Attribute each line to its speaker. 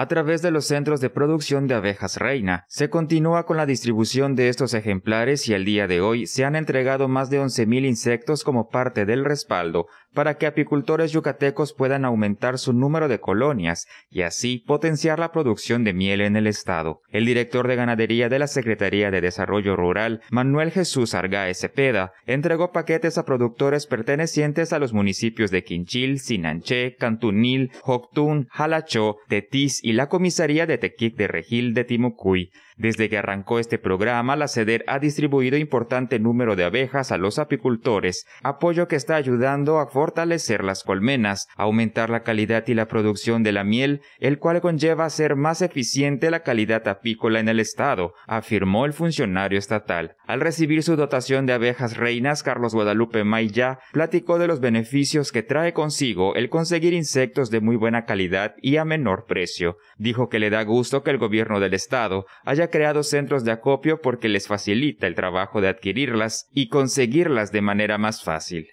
Speaker 1: a través de los centros de producción de abejas reina. Se continúa con la distribución de estos ejemplares y al día de hoy se han entregado más de 11.000 insectos como parte del respaldo para que apicultores yucatecos puedan aumentar su número de colonias y así potenciar la producción de miel en el estado. El director de ganadería de la Secretaría de Desarrollo Rural, Manuel Jesús Argaez Cepeda, entregó paquetes a productores pertenecientes a los municipios de Quinchil, Sinanché, Cantunil, Joctún, Jalachó, Tetis y y la comisaría de Tequic de Regil de Timucuy. Desde que arrancó este programa, la CEDER ha distribuido importante número de abejas a los apicultores, apoyo que está ayudando a fortalecer las colmenas, aumentar la calidad y la producción de la miel, el cual conlleva a ser más eficiente la calidad apícola en el Estado, afirmó el funcionario estatal. Al recibir su dotación de abejas reinas, Carlos Guadalupe Maya platicó de los beneficios que trae consigo el conseguir insectos de muy buena calidad y a menor precio dijo que le da gusto que el gobierno del estado haya creado centros de acopio porque les facilita el trabajo de adquirirlas y conseguirlas de manera más fácil.